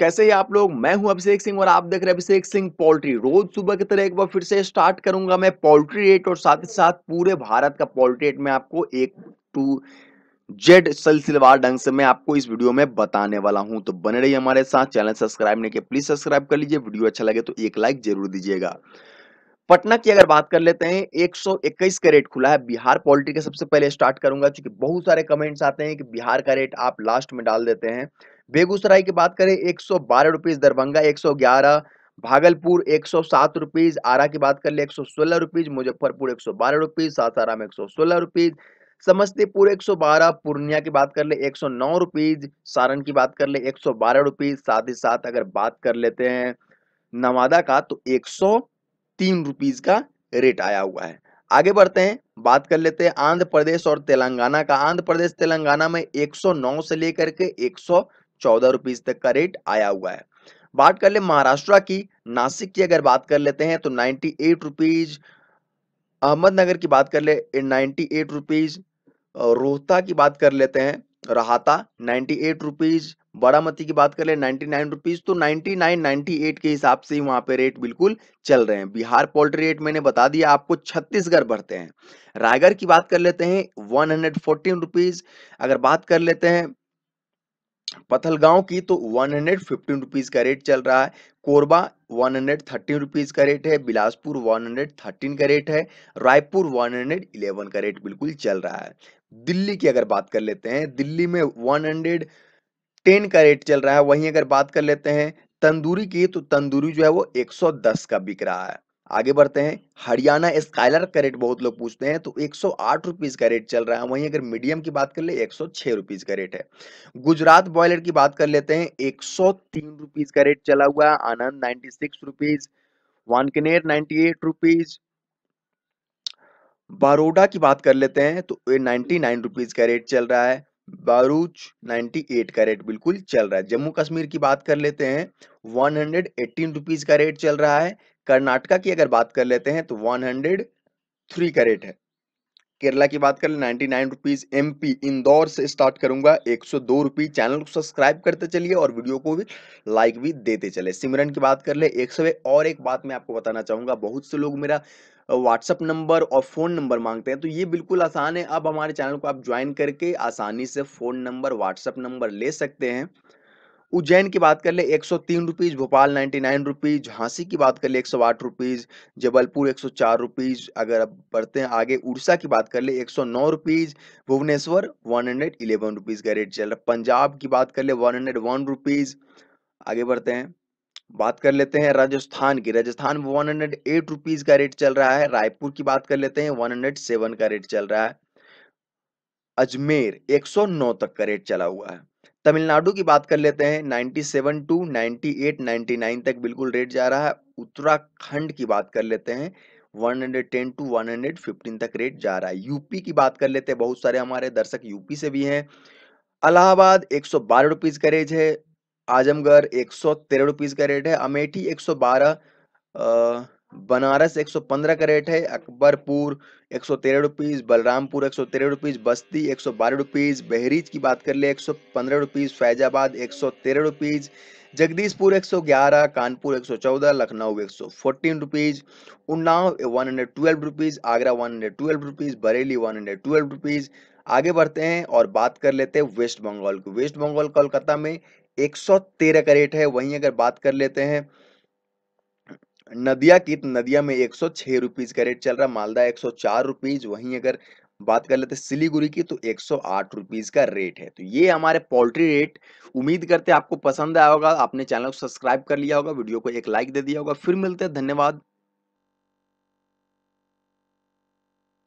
कैसे ही आप लोग मैं हूं अभिषेक सिंह और आप देख रहे हैं अभिषेक सिंह पोल्ट्री रोज सुबह की तरह एक बार फिर से स्टार्ट करूंगा मैं पोल्ट्री रेट और साथ ही साथ पूरे भारत का पोल्ट्री रेट में आपको एक टू जेड सिलसिलेवार ढंग से मैं आपको इस वीडियो में बताने वाला हूं तो बने रहिए हमारे साथ चैनल सब्सक्राइब नहीं किया प्लीज सब्सक्राइब कर लीजिए वीडियो अच्छा लगे तो एक लाइक जरूर दीजिएगा पटना की अगर बात कर लेते हैं 121 का रेट खुला है बिहार पॉलिटी का सबसे पहले स्टार्ट करूंगा क्योंकि बहुत सारे कमेंट्स आते हैं कि बिहार का रेट आप लास्ट में डाल देते हैं बेगूसराय की बात करें एक सौ बारह रुपीज दरभंगा एक सौ ग्यारह भागलपुर एक सौ सात रुपीज आरा की बात कर ले एक सौ सोलह रुपीज मुजफ्फरपुर एक सौ बारह रुपीज सासाराम एक सौ सोलह रुपीज समस्तीपुर एक सौ बारह पूर्णिया की बात कर ले एक सौ नौ रुपीज सारण की बात कर ले एक सौ बारह रुपीज साथ ही साथ अगर बात कर लेते हैं नवादा का तो एक सौ तीन रुपीज का रेट आया हुआ है आगे बढ़ते हैं बात कर लेते हैं आंध्र प्रदेश और तेलंगाना का आंध्र प्रदेश तेलंगाना में 109 से लेकर के एक चौदह रुपीज तक का रेट आया हुआ है बात कर ले महाराष्ट्र की नासिक की अगर बात कर लेते हैं तो नाइनटी एट रुपीज अहमदनगर की बात कर ले नाइनटी एट रुपीज रोहता की बात कर लेते हैं राहता नाइनटी एट रुपीज बारामती की बात कर ले नाइनटी नाइन रुपीज तो नाइनटी नाइन नाइनटी एट के हिसाब से ही वहाँ पे रेट बिल्कुल चल रहे हैं बिहार पोल्ट्री रेट मैंने बता दिया आपको छत्तीसगढ़ बढ़ते हैं रायगढ़ की बात कर लेते हैं वन हंड्रेड फोर्टीन रुपीज अगर बात कर लेते हैं पथलगांव की तो वन हंड्रेड फिफ्टीन रुपीज़ का रेट चल रहा है Korba one hundred thirteen rupees का रेट है बिलासपुर वन हंड्रेड थर्टीन का रेट है रायपुर वन हंड्रेड इलेवन का रेट बिल्कुल चल रहा है दिल्ली की अगर बात कर लेते हैं दिल्ली में वन हंड्रेड टेन का रेट चल रहा है वहीं अगर बात कर लेते हैं तंदूरी की तो तंदूरी जो है वो 110 का बिक रहा है आगे बढ़ते हैं हरियाणा स्काइलर का रेट बहुत लोग पूछते हैं तो एक सौ का रेट चल रहा है वहीं अगर मीडियम की बात कर ले एक सौ का रेट है गुजरात बॉयलर की बात कर लेते हैं एक सौ का रेट चला हुआ है Anand ninety six rupees Wankaner ninety eight rupees Baroda की बात कर लेते हैं तो नाइनटी नाइन रुपीज का रेट चल रहा है बारूच 98 का रेट बिल्कुल चल रहा है जम्मू कश्मीर की बात कर लेते हैं 118 हंड्रेड का रेट चल रहा है कर्नाटका की अगर बात कर लेते हैं तो वन हंड्रेड थ्री करेट है केरला की बात कर ले ninety nine rupees M P Indore से स्टार्ट करूंगा एक सौ दो रुपीज चैनल को सब्सक्राइब करते चलिए और वीडियो को भी लाइक भी देते चले सिमरन की बात कर ले एक सौ और एक बात मैं आपको बताना चाहूंगा बहुत से लोग मेरा व्हाट्सअप नंबर और फ़ोन नंबर मांगते हैं तो ये बिल्कुल आसान है अब हमारे चैनल को आप ज्वाइन करके आसानी से फ़ोन नंबर व्हाट्सअप नंबर ले सकते हैं उज्जैन की बात कर ले एक सौ तीन rupees Bhopal ninety nine rupees Jhansi की बात कर ले एक सौ आठ रुपीज जबलपुर एक सौ चार रुपीज अगर अब बढ़ते हैं आगे उड़ीसा की बात कर ले एक सौ नौ rupees Bhubaneswar one hundred eleven rupees का रेट चल रहा है पंजाब की बात कर ले वन हंड्रेड वन रुपीज आगे बढ़ते हैं बात कर लेते हैं राजस्थान की राजस्थान में वन हंड्रेड एट रुपीज का रेट चल रहा है रायपुर की बात कर लेते हैं वन हंड्रेड सेवन का रेट चल रहा है अजमेर एक सौ नौ तक का रेट चला हुआ है तमिलनाडु की बात कर लेते हैं 97 टू 98 99 तक बिल्कुल रेट जा रहा है उत्तराखंड की बात कर लेते हैं 110 टू 115 तक रेट जा रहा है यूपी की बात कर लेते हैं बहुत सारे हमारे दर्शक यूपी से भी हैं अलाहाबाद एक सौ बारह रुपीज का रेट है आजमगढ़ एक सौ तेरह रुपीज का रेट है अमेठी एक सौ बारह बनारस एक सौ पंद्रह का रेट है अकबरपुर एक सौ तेरह रुपीज़ बलरामपुर एक सौ तेरह रुपीज़ बस्ती एक सौ बारह रुपीज़ बहरीच की बात कर ले एक सौ पंद्रह रुपीज़ फैजाबाद एक सौ तेरह रुपीज़ जगदीशपुर एक सौ ग्यारह कानपुर एक सौ चौदह लखनऊ एक सौ fourteen rupees Unnao one hundred twelve rupees Agra one hundred twelve rupees Bareilly one hundred twelve rupees आगे बढ़ते हैं और बात कर लेते हैं वेस्ट बंगाल की वेस्ट बंगाल कोलकाता में एक सौ तेरह का रेट है वहीं अगर बात कर लेते हैं नदिया की तो नदिया में एक सौ छह रुपीज़ का रेट चल रहा है मालदा एक सौ चार रुपीज़ वहीं अगर बात कर लेते सिलीगुड़ी की तो एक सौ आठ रुपीज़ का रेट है तो ये हमारे पोल्ट्री रेट उम्मीद करते हैं आपको पसंद आया होगा आपने चैनल को सब्सक्राइब कर लिया होगा वीडियो को एक लाइक दे दिया होगा फिर मिलते हैं धन्यवाद